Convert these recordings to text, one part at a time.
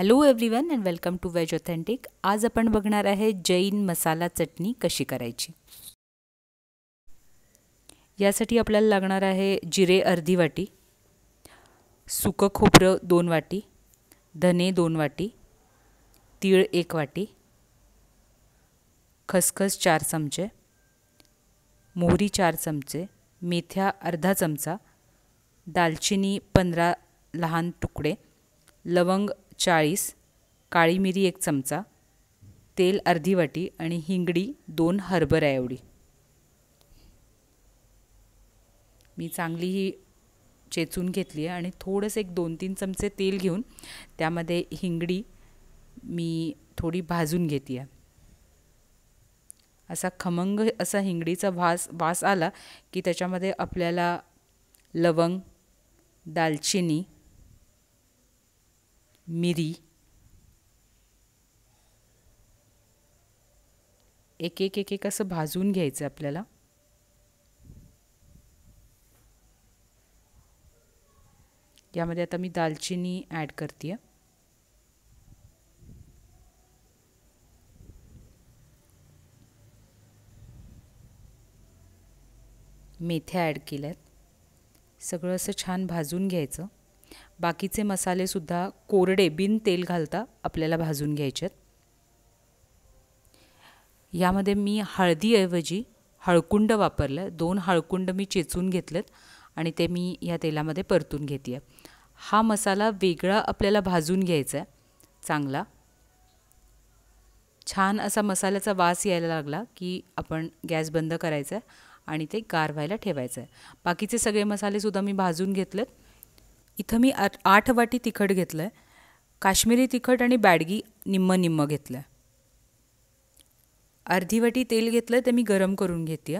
hello one and welcome to veg authentic आज आपण बघणार आहे जैन मसाला चटणी कशी करायची यासाठी आपल्याला लागणार आहे जिरे अर्धी वाटी सुकं खोबरं दोन वाटी धने दोन वाटी तीळ एक वाटी खसखस चार चमचे मोहरी चार चमचे मेथ्या अर्धा चमचा दालचिनी पंधरा लहान तुकडे लवंग चाळीस काळी मिरी एक चमचा तेल अर्धी वाटी आणि हिंगडी दोन आहे एवढी मी चांगली ही चेचून घेतली आहे आणि थोडंसं एक दोन तीन चमचे तेल घेऊन त्यामध्ये हिंगडी मी थोडी भाजून घेते आहे असा खमंग असा हिंगडीचा भास वास आला की त्याच्यामध्ये आपल्याला लवंग दालचिनी मिरी एक एक एक एक असं भाजून घ्यायचं आपल्याला यामध्ये आता मी दालचिनी ॲड करते मेथ्या ॲड केल्यात सगळं असं छान भाजून घ्यायचं बाकीचे मसालेसुद्धा कोरडे बिन तेल घालता आपल्याला भाजून घ्यायचे आहेत यामध्ये मी हळदीऐवजी हळकुंड वापरलं दोन हळकुंड मी चेचून घेतलेत आणि ते मी या तेलामध्ये परतून घेते हा मसाला वेगळा आपल्याला भाजून घ्यायचा आहे चांगला छान असा मसाल्याचा वास यायला लागला की आपण गॅस बंद करायचा आहे आणि ते गार व्हायला ठेवायचं आहे बाकीचे सगळे मसालेसुद्धा मी भाजून घेतलेत इथं मी आठ आठ वाटी तिखट घेतलं आहे काश्मीरी तिखट आणि बॅडगी निम्मं निम्मं घेतलं आहे अर्धी वाटी तेल घेतलं आहे ते मी गरम करून घेते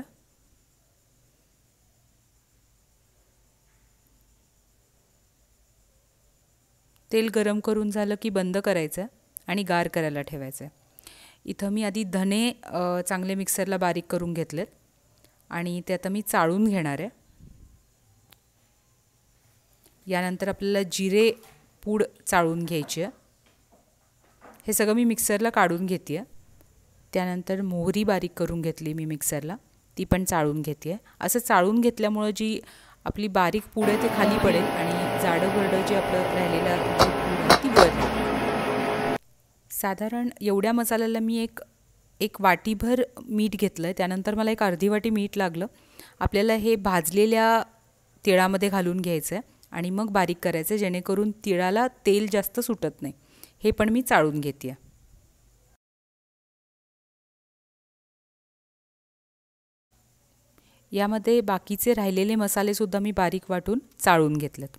तेल गरम करून झालं की बंद करायचं आणि गार करायला ठेवायचं इथं मी आधी धने चांगले मिक्सरला बारीक करून घेतलेत आणि ते आता मी चाळून घेणार आहे यानंतर आपल्याला जिरे पूड चाळून घ्यायची आहे हे सगळं मी मिक्सरला काढून घेते आहे त्यानंतर मोहरी बारीक करून घेतली मी मिक्सरला ती पण चाळून घेते आहे असं चाळून घेतल्यामुळं जी आपली बारीक पूड आहे ते खाली पडेल आणि जाडं बरडं जे आपलं राहिलेलं पूड आहे ती वर साधारण एवढ्या मसाल्याला मी एक एक वाटीभर मीठ घेतलं आहे त्यानंतर मला एक अर्धी वाटी मीठ लागलं आपल्याला हे भाजलेल्या तेळामध्ये घालून घ्यायचं आहे आणि मग बारीक करायचं जेणेकरून तिळाला तेल जास्त सुटत नाही हे पण मी चाळून घेते यामध्ये बाकीचे राहिलेले मसालेसुद्धा मी बारीक वाटून चाळून घेतलेत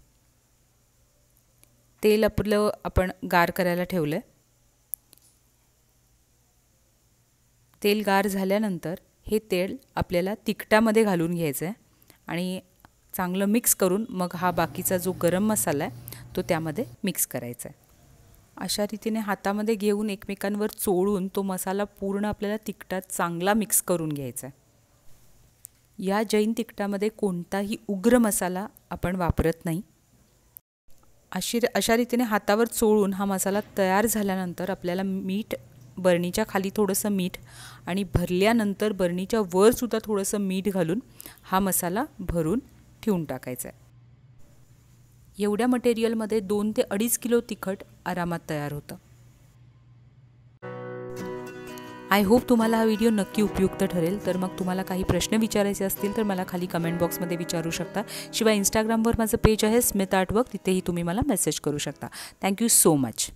तेल आपलं आपण गार करायला ठेवलं आहे तेल गार झाल्यानंतर हे तेल आपल्याला तिखटामध्ये घालून घ्यायचं आहे आणि चांगलं मिक्स करून मग हा बाकीचा जो गरम मसाला आहे तो त्यामध्ये मिक्स करायचा आहे अशा रीतीने हातामध्ये घेऊन एकमेकांवर चोळून तो मसाला पूर्ण आपल्याला तिखटात चांगला मिक्स करून घ्यायचा आहे या जैन तिखटामध्ये कोणताही उग्र मसाला आपण वापरत नाही अशी अशा रीतीने हातावर चोळून हा मसाला तयार झाल्यानंतर आपल्याला मीठ बरणीच्या खाली थोडंसं मीठ आणि भरल्यानंतर बरणीच्या वरसुद्धा थोडंसं मीठ घालून हा मसाला भरून ठेवून टाकायचं आहे एवढ्या मटेरियलमध्ये दोन ते अडीच किलो तिखट आरामात तयार होतं आय होप तुम्हाला हा व्हिडिओ नक्की उपयुक्त ठरेल तर मग तुम्हाला काही प्रश्न विचारायचे असतील तर मला खाली कमेंट बॉक्समध्ये विचारू शकता शिवाय इंस्टाग्रामवर माझं पेज आहे स्मित आर्टवर्क तिथेही तुम्ही मला मेसेज करू शकता थँक्यू सो मच